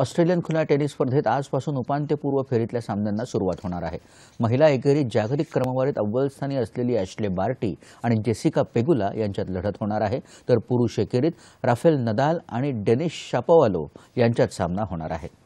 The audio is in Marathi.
ऑस्ट्रेलियन खुल्या टेनिस स्पर्धेत आजपासून उपांत्यपूर्व फेरीतल्या सामन्यांना सुरुवात होणार आहे महिला एकेरीत जागतिक क्रमवारीत अव्वलस्थानी असलेली ॲशले बार्टी आणि जेसिका पेगुला यांच्यात लढत होणार आहे तर पुरुष एकेरीत राफेल नदाल आणि डेनिश शापोवालो यांच्यात सामना होणार आहे